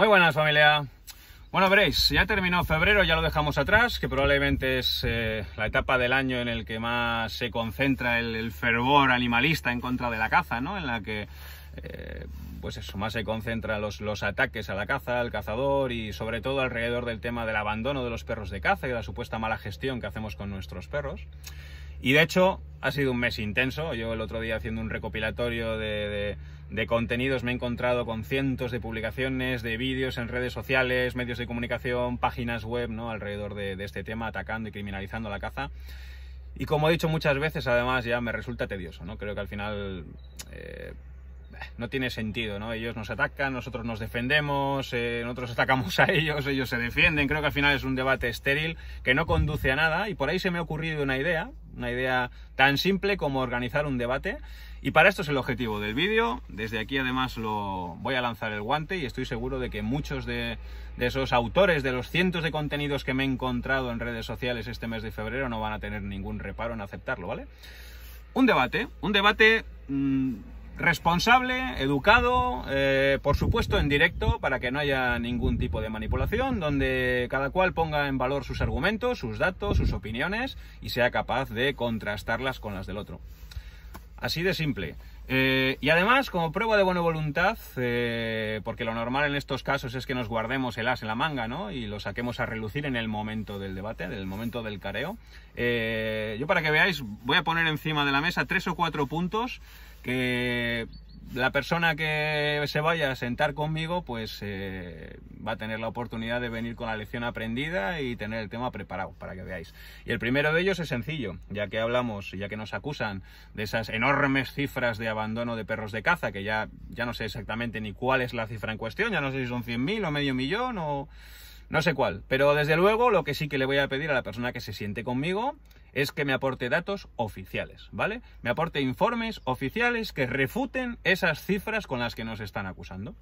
Muy buenas familia. Bueno, veréis, ya terminó febrero, ya lo dejamos atrás, que probablemente es eh, la etapa del año en el que más se concentra el, fervor animalista en contra de la caza, ¿no? En la que, eh, pues eso, más se concentran los, los, ataques a la caza, al cazador y sobre todo alrededor del tema del abandono de los perros de caza y la supuesta mala gestión que hacemos con nuestros perros. Y de hecho, ha sido un mes intenso. Yo el otro día haciendo un recopilatorio de, contenidos me he encontrado con cientos de publicaciones, de vídeos en redes sociales, medios de comunicación, páginas web, ¿no? Alrededor de, este tema, atacando y criminalizando la caza. Y como he dicho muchas veces, además ya me resulta tedioso, ¿no? Creo que al final eh, no tiene sentido, ¿no? Ellos nos atacan, nosotros nos defendemos, eh, nosotros atacamos a ellos, ellos se defienden. Creo que al final es un debate estéril que no conduce a nada y por ahí se me ha ocurrido una idea, una idea tan simple como organizar un debate. Y para esto es el objetivo del vídeo. Desde aquí además lo voy a lanzar el guante y estoy seguro de que muchos de, esos autores, de los cientos de contenidos que me he encontrado en redes sociales este mes de febrero, no van a tener ningún reparo en aceptarlo, ¿vale? Un debate, un debate... Mm, responsable, educado, eh, por supuesto en directo, para que no haya ningún tipo de manipulación, donde cada cual ponga en valor sus argumentos, sus datos, sus opiniones y sea capaz de contrastarlas con las del otro. Así de simple. Eh, y además, como prueba de buena voluntad, eh, porque lo normal en estos casos es que nos guardemos el as en la manga, ¿no? Y lo saquemos a relucir en el momento del debate, en el momento del careo. Eh, yo para que veáis, voy a poner encima de la mesa tres o cuatro puntos que la persona que se vaya a sentar conmigo, pues eh, va a tener la oportunidad de venir con la lección aprendida y tener el tema preparado para que veáis. Y el primero de ellos es sencillo, ya que hablamos, ya que nos acusan de esas enormes cifras de abandono de perros de caza, que ya, ya no sé exactamente ni cuál es la cifra en cuestión, ya no sé si son 100.000 o medio millón o no sé cuál. Pero desde luego lo que sí que le voy a pedir a la persona que se siente conmigo es que me aporte datos oficiales, ¿vale? Me aporte informes oficiales que refuten esas cifras con las que nos están acusando.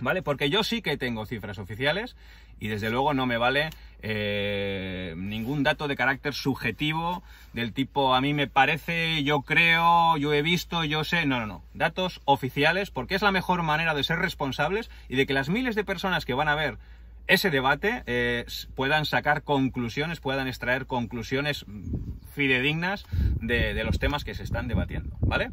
¿Vale? Porque yo sí que tengo cifras oficiales y desde luego no me vale eh, ningún dato de carácter subjetivo del tipo a mí me parece, yo creo, yo he visto, yo sé. No, no, no. Datos oficiales porque es la mejor manera de ser responsables y de que las miles de personas que van a ver ese debate eh, puedan sacar conclusiones, puedan extraer conclusiones mm, fidedignas de, los temas que se están debatiendo, ¿vale?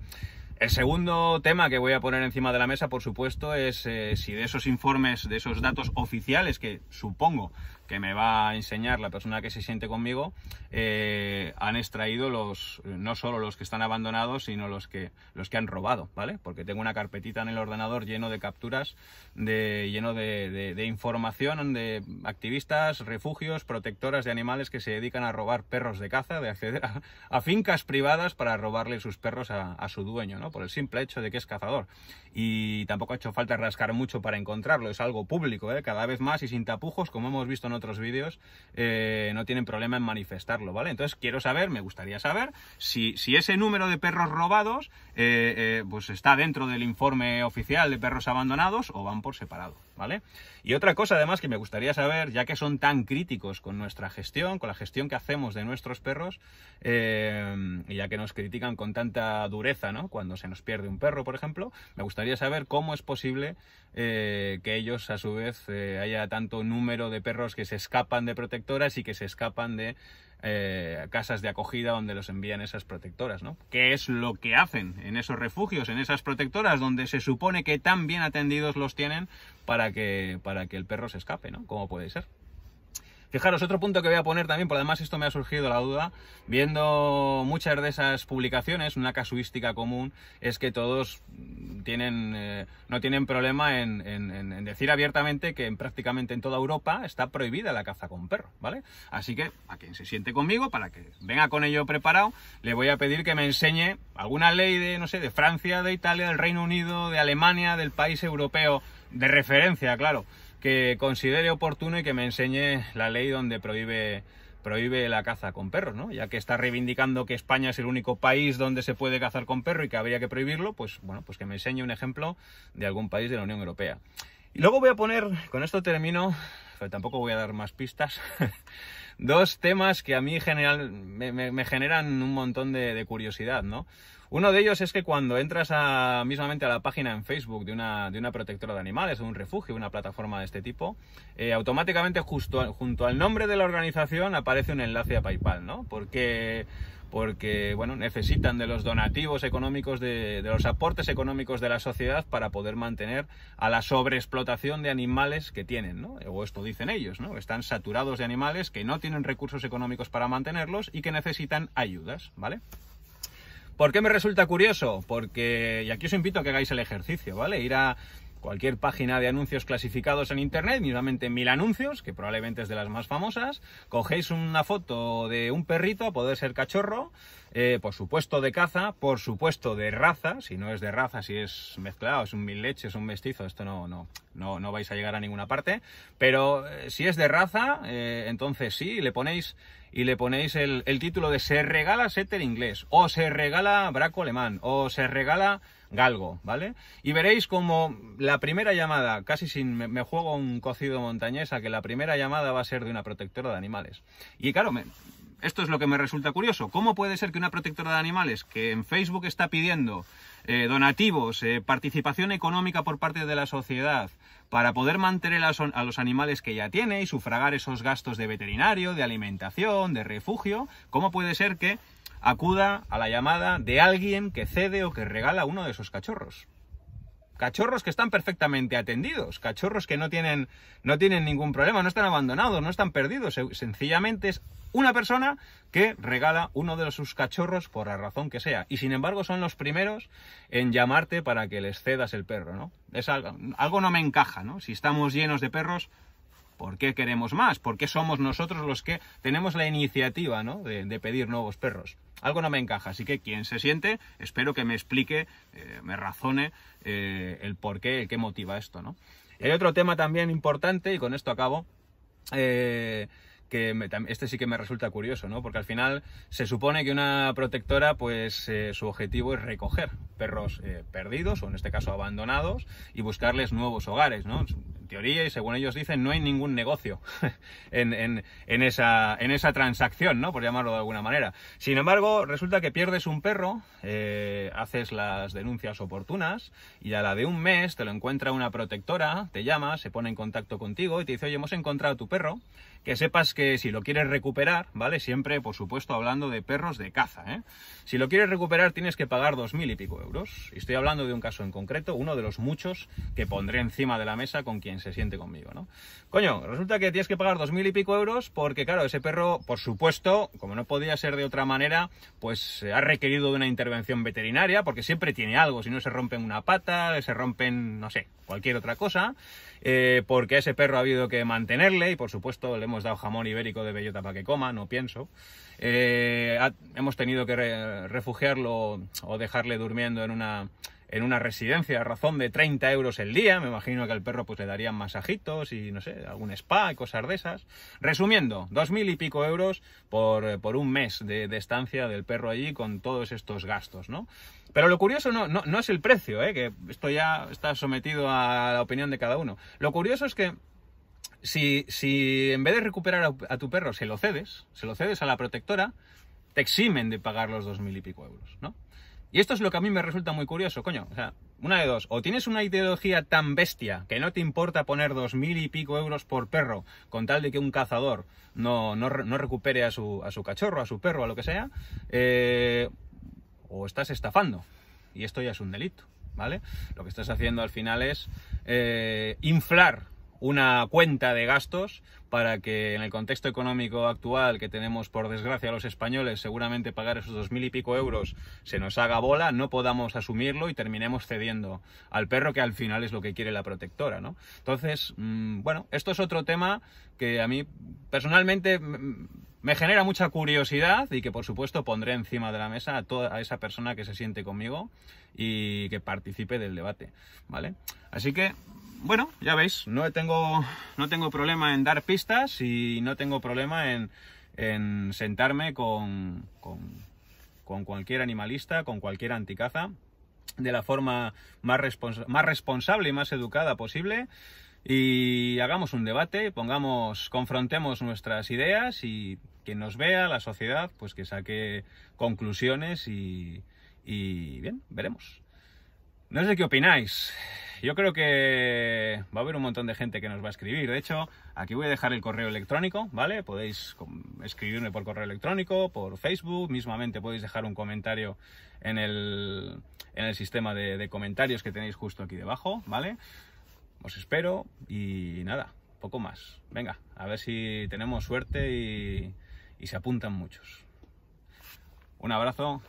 El segundo tema que voy a poner encima de la mesa, por supuesto, es eh, si de esos informes, de esos datos oficiales que supongo que me va a enseñar la persona que se siente conmigo, eh, han extraído los, no solo los que están abandonados, sino los que, los que han robado, ¿vale? Porque tengo una carpetita en el ordenador lleno de capturas, de, lleno de, información de activistas, refugios, protectoras de animales que se dedican a robar perros de caza, de acceder a, fincas privadas para robarle sus perros a, su dueño, ¿no? Por el simple hecho de que es cazador. Y tampoco ha hecho falta rascar mucho para encontrarlo, es algo público, ¿eh? Cada vez más y sin tapujos, como hemos visto otros vídeos, eh, no tienen problema en manifestarlo, ¿vale? Entonces quiero saber, me gustaría saber, si, ese número de perros robados eh, eh, pues está dentro del informe oficial de perros abandonados o van por separado. Y otra cosa además que me gustaría saber, ya que son tan críticos con nuestra gestión, con la gestión que hacemos de nuestros perros, eh, y ya que nos critican con tanta dureza, Cuando se nos pierde un perro, por ejemplo, me gustaría saber cómo es posible eh, que ellos a su vez eh, haya tanto número de perros que se escapan de protectoras y que se escapan de eh, casas de acogida donde los envían esas protectoras, ¿no? ¿Qué es lo que hacen en esos refugios, en esas protectoras, donde se supone que tan bien atendidos los tienen para que, para que el perro se escape, ¿no? ¿Cómo puede ser? Fijaros, otro punto que voy a poner también, por además esto me ha surgido la duda, viendo muchas de esas publicaciones, una casuística común es que todos tienen, eh, no tienen problema en, decir abiertamente que en, prácticamente en toda Europa está prohibida la caza con perro, ¿vale? Así que a quien se siente conmigo, para que venga con ello preparado, le voy a pedir que me enseñe alguna ley de, no sé, de Francia, de Italia, del Reino Unido, de Alemania, del país europeo de referencia, claro, que considere oportuno y que me enseñe la ley donde prohíbe la caza con perros, Ya que está reivindicando que España es el único país donde se puede cazar con perro y que habría que prohibirlo, pues bueno, pues que me enseñe un ejemplo de algún país de la Unión Europea. Y luego voy a poner, con esto termino, pero tampoco voy a dar más pistas, dos temas que a mí general, me, generan un montón de, curiosidad, ¿no? Uno de ellos es que cuando entras a, mismamente a la página en Facebook de una, de una protectora de animales, de un refugio, una plataforma de este tipo, eh, automáticamente junto al nombre de la organización aparece un enlace a PayPal, ¿no? Porque porque bueno, necesitan de los donativos económicos, de, los aportes económicos de la sociedad para poder mantener a la sobreexplotación de animales que tienen, ¿no? o esto dicen ellos, ¿no? están saturados de animales que no tienen recursos económicos para mantenerlos y que necesitan ayudas, ¿vale? ¿Por qué me resulta curioso? Porque, y aquí os invito a que hagáis el ejercicio, ¿vale? Ir a cualquier página de anuncios clasificados en internet, mismamente mil anuncios, que probablemente es de las más famosas, cogéis una foto de un perrito, a poder ser cachorro, eh, por supuesto de caza, por supuesto de raza, si no es de raza, si es mezclado, es un mil leches, es un mestizo, esto no, no, no, vais a llegar a ninguna parte, pero eh, si es de raza, eh, entonces sí, le ponéis y le ponéis el, título de se regala setter inglés, o se regala braco alemán, o se regala galgo, ¿vale? Y veréis como la primera llamada, casi sin me, juego un cocido montañesa que la primera llamada va a ser de una protectora de animales. Y claro, me, esto es lo que me resulta curioso. ¿Cómo puede ser que una protectora de animales que en Facebook está pidiendo eh, donativos, eh, participación económica por parte de la sociedad para poder mantener a los animales que ya tiene y sufragar esos gastos de veterinario, de alimentación, de refugio, ¿cómo puede ser que acuda a la llamada de alguien que cede o que regala uno de esos cachorros? Cachorros que están perfectamente atendidos, cachorros que no tienen, ningún problema, no están abandonados, no están perdidos. Sencillamente es una persona que regala uno de sus cachorros por la razón que sea. Y sin embargo son los primeros en llamarte para que les cedas el perro, ¿no? Es algo, algo no me encaja, ¿no? Si estamos llenos de perros, ¿Por qué queremos más? ¿Por qué somos nosotros los que tenemos la iniciativa de, pedir nuevos perros? Algo no me encaja, así que quien se siente, espero que me explique, eh, me razone eh, el por qué, qué motiva esto. ¿no? hay otro tema también importante, y con esto acabo, eh, que este sí que me resulta curioso, ¿no? Porque al final se supone que una protectora, pues su objetivo es recoger perros perdidos o en este caso abandonados y buscarles nuevos hogares, ¿no? y según ellos dicen, no hay ningún negocio en, en, esa, en esa transacción, ¿no? Por llamarlo de alguna manera. Sin embargo, resulta que pierdes un perro, eh, haces las denuncias oportunas y a la de un mes te lo encuentra una protectora, te llama, se pone en contacto contigo y te dice, oye, hemos encontrado tu perro, que sepas que si lo quieres recuperar, ¿vale? Siempre, por supuesto, hablando de perros de caza, ¿eh? Si lo quieres recuperar tienes que pagar dos mil y pico euros. y Estoy hablando de un caso en concreto, uno de los muchos que pondré encima de la mesa con quien se siente conmigo, ¿no? Coño, resulta que tienes que pagar dos mil y pico euros porque, claro, ese perro, por supuesto, como no podía ser de otra manera, pues ha requerido de una intervención veterinaria porque siempre tiene algo, si no se rompen una pata, se rompen, no sé, cualquier otra cosa, eh, porque a ese perro ha habido que mantenerle y, por supuesto, le hemos dado jamón ibérico de bellota para que coma, no pienso. Eh, hemos tenido que refugiarlo o dejarle durmiendo en una en una residencia a razón de 30 euros el día. Me imagino que al perro pues le darían masajitos y no sé, algún spa y cosas de esas. Resumiendo, dos mil y pico euros por, un mes de, estancia del perro allí con todos estos gastos, ¿no? Pero lo curioso no, no, es el precio, ¿eh? que esto ya está sometido a la opinión de cada uno. Lo curioso es que si, si en vez de recuperar a, tu perro se lo cedes, se lo cedes a la protectora, te eximen de pagar los dos mil y pico euros, ¿no? Y esto es lo que a mí me resulta muy curioso, coño. O sea, una de dos. O tienes una ideología tan bestia que no te importa poner dos mil y pico euros por perro con tal de que un cazador no, no, no recupere a su, a su, cachorro, a su perro, a lo que sea. Eh, o estás estafando. Y esto ya es un delito, ¿vale? Lo que estás haciendo al final es eh, inflar una cuenta de gastos para que en el contexto económico actual que tenemos por desgracia los españoles, seguramente pagar esos dos mil y pico euros se nos haga bola, no podamos asumirlo y terminemos cediendo al perro que al final es lo que quiere la protectora, ¿no? Entonces, mm, bueno, esto es otro tema que a mí personalmente me genera mucha curiosidad y que por supuesto pondré encima de la mesa a toda esa persona que se siente conmigo y que participe del debate, ¿vale? Así que bueno, ya veis, no tengo, no tengo problema en dar pistas y no tengo problema en, en sentarme con, con, cualquier animalista, con cualquier anticaza, de la forma más, más responsable y más educada posible y hagamos un debate, pongamos, confrontemos nuestras ideas y quien nos vea, la sociedad, pues que saque conclusiones y, y bien, veremos. No sé qué opináis yo creo que va a haber un montón de gente que nos va a escribir. De hecho, aquí voy a dejar el correo electrónico, ¿vale? Podéis escribirme por correo electrónico, por Facebook, mismamente podéis dejar un comentario en el, sistema de, comentarios que tenéis justo aquí debajo, ¿vale? Os espero y nada, poco más. Venga, a ver si tenemos suerte y se apuntan muchos. Un abrazo